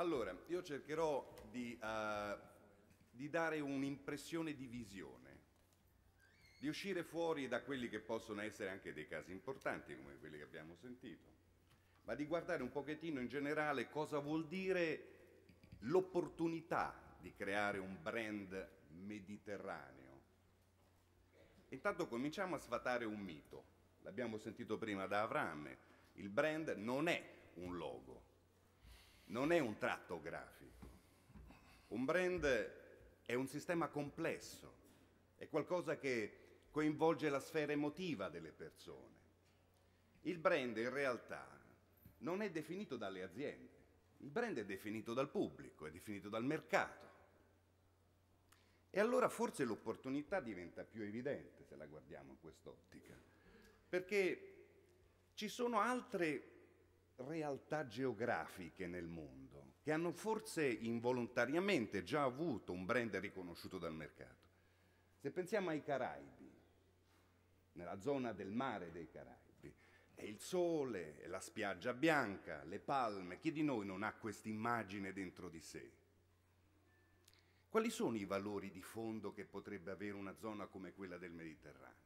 Allora, io cercherò di, uh, di dare un'impressione di visione, di uscire fuori da quelli che possono essere anche dei casi importanti come quelli che abbiamo sentito, ma di guardare un pochettino in generale cosa vuol dire l'opportunità di creare un brand mediterraneo. Intanto cominciamo a sfatare un mito, l'abbiamo sentito prima da Avram, il brand non è un logo, non è un tratto grafico. Un brand è un sistema complesso, è qualcosa che coinvolge la sfera emotiva delle persone. Il brand in realtà non è definito dalle aziende, il brand è definito dal pubblico, è definito dal mercato. E allora forse l'opportunità diventa più evidente se la guardiamo in quest'ottica, perché ci sono altre realtà geografiche nel mondo che hanno forse involontariamente già avuto un brand riconosciuto dal mercato. Se pensiamo ai Caraibi, nella zona del mare dei Caraibi, è il sole, è la spiaggia bianca, le palme, chi di noi non ha quest'immagine dentro di sé? Quali sono i valori di fondo che potrebbe avere una zona come quella del Mediterraneo?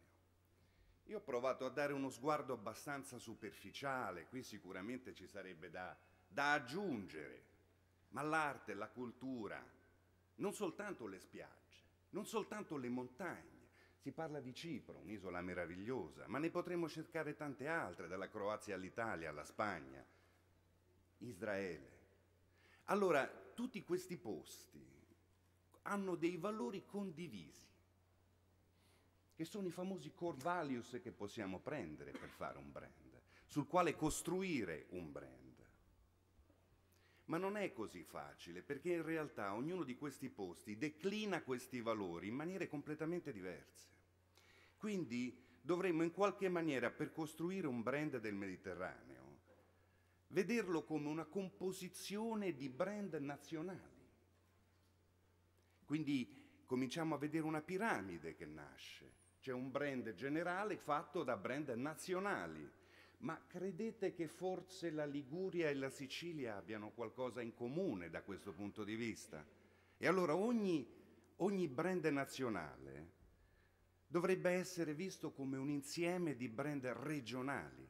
Io ho provato a dare uno sguardo abbastanza superficiale, qui sicuramente ci sarebbe da, da aggiungere, ma l'arte, la cultura, non soltanto le spiagge, non soltanto le montagne, si parla di Cipro, un'isola meravigliosa, ma ne potremmo cercare tante altre, dalla Croazia all'Italia, alla Spagna, Israele. Allora, tutti questi posti hanno dei valori condivisi che sono i famosi core values che possiamo prendere per fare un brand, sul quale costruire un brand. Ma non è così facile, perché in realtà ognuno di questi posti declina questi valori in maniere completamente diverse. Quindi dovremmo in qualche maniera, per costruire un brand del Mediterraneo, vederlo come una composizione di brand nazionali. Quindi cominciamo a vedere una piramide che nasce, c'è un brand generale fatto da brand nazionali. Ma credete che forse la Liguria e la Sicilia abbiano qualcosa in comune da questo punto di vista? E allora ogni, ogni brand nazionale dovrebbe essere visto come un insieme di brand regionali.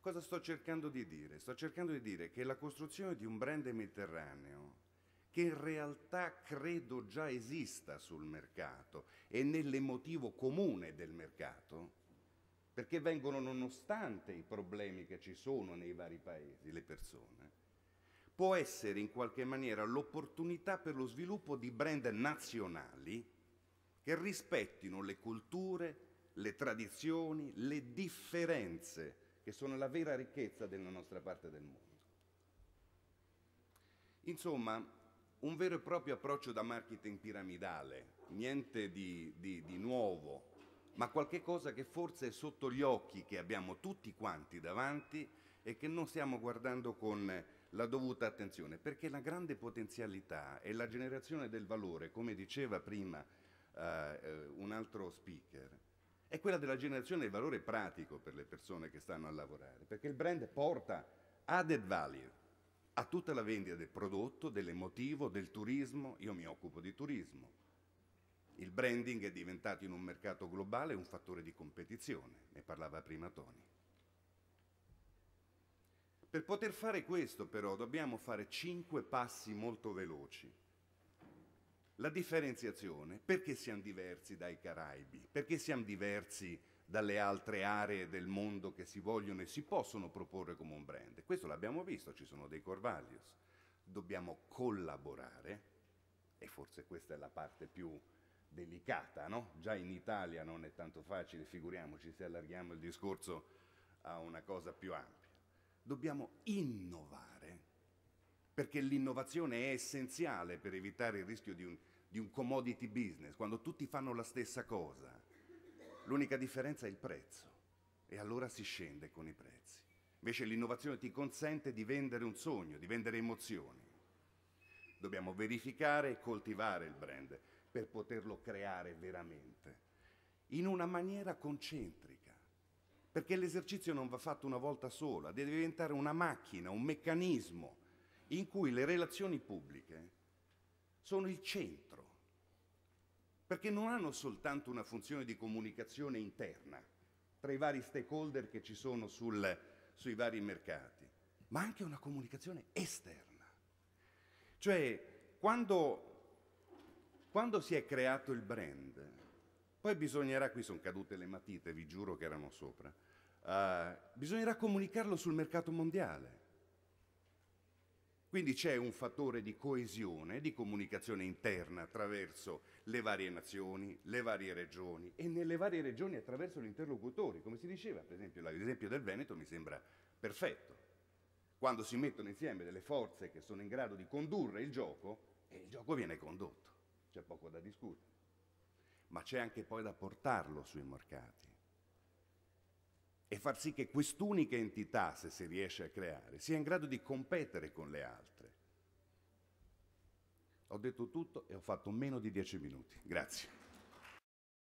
Cosa sto cercando di dire? Sto cercando di dire che la costruzione di un brand mediterraneo che in realtà credo già esista sul mercato e nell'emotivo comune del mercato, perché vengono nonostante i problemi che ci sono nei vari paesi, le persone, può essere in qualche maniera l'opportunità per lo sviluppo di brand nazionali che rispettino le culture, le tradizioni, le differenze che sono la vera ricchezza della nostra parte del mondo. Insomma, un vero e proprio approccio da marketing piramidale, niente di, di, di nuovo, ma qualche cosa che forse è sotto gli occhi, che abbiamo tutti quanti davanti e che non stiamo guardando con la dovuta attenzione, perché la grande potenzialità e la generazione del valore, come diceva prima eh, eh un altro speaker, è quella della generazione del valore pratico per le persone che stanno a lavorare, perché il brand porta added value, a tutta la vendita del prodotto, dell'emotivo, del turismo, io mi occupo di turismo. Il branding è diventato in un mercato globale un fattore di competizione, ne parlava prima Tony. Per poter fare questo però dobbiamo fare cinque passi molto veloci. La differenziazione, perché siamo diversi dai Caraibi, perché siamo diversi dalle altre aree del mondo che si vogliono e si possono proporre come un brand. Questo l'abbiamo visto, ci sono dei core values. Dobbiamo collaborare, e forse questa è la parte più delicata, no? Già in Italia non è tanto facile, figuriamoci se allarghiamo il discorso a una cosa più ampia. Dobbiamo innovare, perché l'innovazione è essenziale per evitare il rischio di un, di un commodity business, quando tutti fanno la stessa cosa L'unica differenza è il prezzo e allora si scende con i prezzi. Invece l'innovazione ti consente di vendere un sogno, di vendere emozioni. Dobbiamo verificare e coltivare il brand per poterlo creare veramente, in una maniera concentrica, perché l'esercizio non va fatto una volta sola, deve diventare una macchina, un meccanismo in cui le relazioni pubbliche sono il centro perché non hanno soltanto una funzione di comunicazione interna tra i vari stakeholder che ci sono sul, sui vari mercati, ma anche una comunicazione esterna. Cioè, quando, quando si è creato il brand, poi bisognerà, qui sono cadute le matite, vi giuro che erano sopra, uh, bisognerà comunicarlo sul mercato mondiale. Quindi c'è un fattore di coesione, di comunicazione interna attraverso le varie nazioni, le varie regioni e nelle varie regioni attraverso gli interlocutori. Come si diceva, per esempio, l'esempio del Veneto mi sembra perfetto. Quando si mettono insieme delle forze che sono in grado di condurre il gioco, e eh, il gioco viene condotto, c'è poco da discutere. Ma c'è anche poi da portarlo sui mercati e far sì che quest'unica entità, se si riesce a creare, sia in grado di competere con le altre. Ho detto tutto e ho fatto meno di dieci minuti. Grazie.